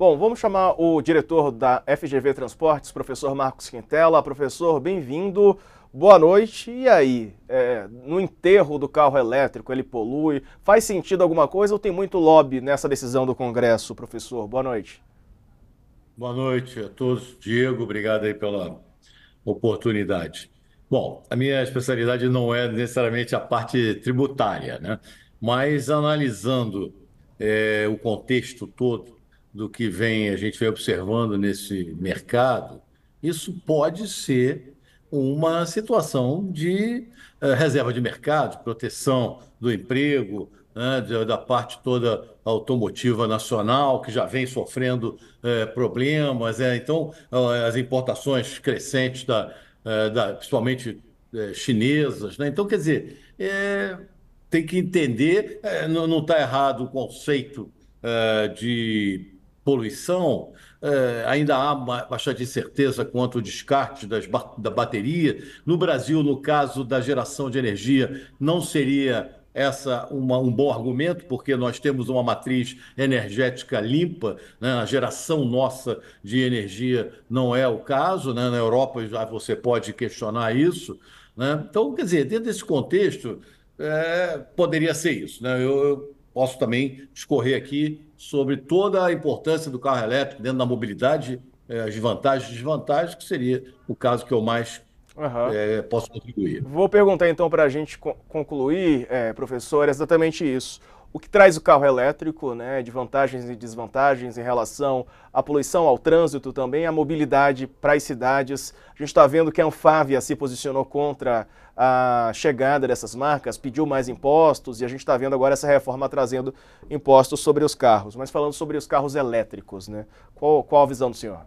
Bom, vamos chamar o diretor da FGV Transportes, professor Marcos Quintela. Professor, bem-vindo. Boa noite. E aí, é, no enterro do carro elétrico, ele polui? Faz sentido alguma coisa ou tem muito lobby nessa decisão do Congresso, professor? Boa noite. Boa noite a todos. Diego, obrigado aí pela oportunidade. Bom, a minha especialidade não é necessariamente a parte tributária, né? mas analisando é, o contexto todo do que vem a gente vem observando nesse mercado, isso pode ser uma situação de uh, reserva de mercado, proteção do emprego, né, da parte toda automotiva nacional, que já vem sofrendo uh, problemas. É, então, uh, as importações crescentes, da, da principalmente chinesas. Né? Então, quer dizer, é, tem que entender, é, não está errado o conceito de poluição, é, ainda há bastante incerteza quanto ao descarte das, da bateria. No Brasil, no caso da geração de energia, não seria essa uma, um bom argumento, porque nós temos uma matriz energética limpa, né? a geração nossa de energia não é o caso, né? na Europa já você pode questionar isso. Né? Então, quer dizer, dentro desse contexto, é, poderia ser isso. Né? Eu, eu posso também discorrer aqui sobre toda a importância do carro elétrico dentro da mobilidade, eh, as vantagens e desvantagens, que seria o caso que eu mais Uhum. É, posso contribuir. Vou perguntar então para a gente concluir, eh, é, professor, exatamente isso o que traz o carro elétrico, né, de vantagens e desvantagens em relação à poluição, ao trânsito também, à mobilidade para as cidades. A gente está vendo que a Anfávia se posicionou contra a chegada dessas marcas, pediu mais impostos e a gente está vendo agora essa reforma trazendo impostos sobre os carros. Mas falando sobre os carros elétricos, né, qual, qual a visão do senhor?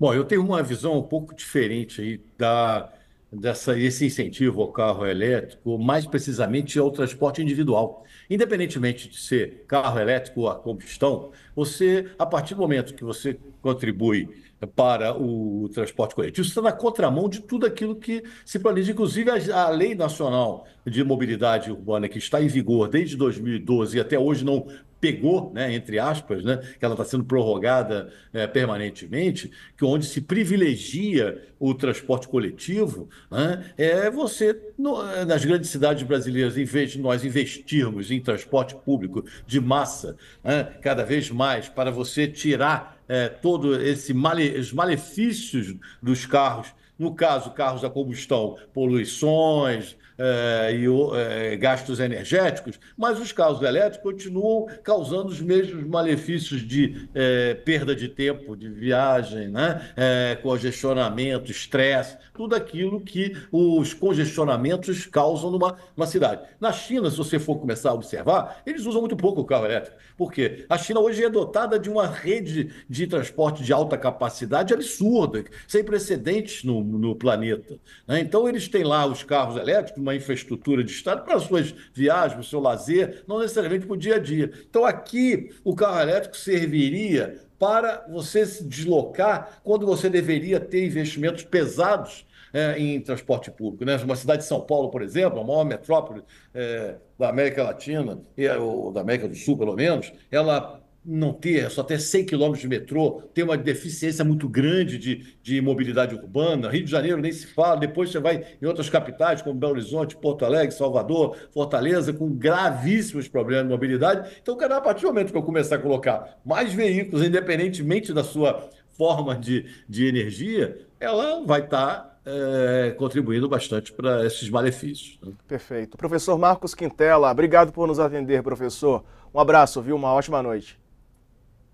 Bom, eu tenho uma visão um pouco diferente aí da dessa, esse incentivo ao carro elétrico, mais precisamente ao transporte individual. Independentemente de ser carro elétrico ou a combustão, você, a partir do momento que você contribui para o transporte coletivo. Isso está na contramão de tudo aquilo que se planeja. Inclusive, a, Lei Nacional de Mobilidade Urbana, que está em vigor desde 2012 e até hoje não pegou, né, entre aspas, né, que ela está sendo prorrogada é, permanentemente, que onde se privilegia o transporte coletivo, né, é você, no, nas grandes cidades brasileiras, em vez de nós investirmos em transporte público de massa né, cada vez mais, para você tirar é, todo esse male, os malefícios dos carros, no caso, carros a combustão, poluições é, e é, gastos energéticos, mas os carros elétricos continuam causando os mesmos malefícios de é, perda de tempo, de viagem, né? É, congestionamento, estresse, tudo aquilo que os congestionamentos causam numa, numa cidade. Na China, se você for começar a observar, eles usam muito pouco o carro elétrico. Por quê? A China hoje é dotada de uma rede de de transporte de alta capacidade absurda, sem precedentes no, no planeta. Né? Então, eles têm lá os carros elétricos, uma infraestrutura de Estado para suas viagens, para o seu lazer, não necessariamente para o dia a dia. Então, aqui, o carro elétrico serviria para você se deslocar quando você deveria ter investimentos pesados é, em transporte público. Né? Uma cidade de São Paulo, por exemplo, a maior metrópole é, da América Latina, ou da América do Sul, pelo menos, ela não ter só ter 100 quilômetros de metrô, tem uma deficiência muito grande de, de mobilidade urbana. Rio de Janeiro nem se fala, depois você vai em outras capitais, como Belo Horizonte, Porto Alegre, Salvador, Fortaleza, com gravíssimos problemas de mobilidade. Então, cara, a partir do momento que eu começar a colocar mais veículos, independentemente da sua forma de, de energia, ela vai tá, estar. Eh, é, contribuindo bastante para esses malefícios. Né? Perfeito. Professor Marcos Quintela, obrigado por nos atender, professor. Um abraço, viu? Uma ótima noite.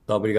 Tá, obrigado.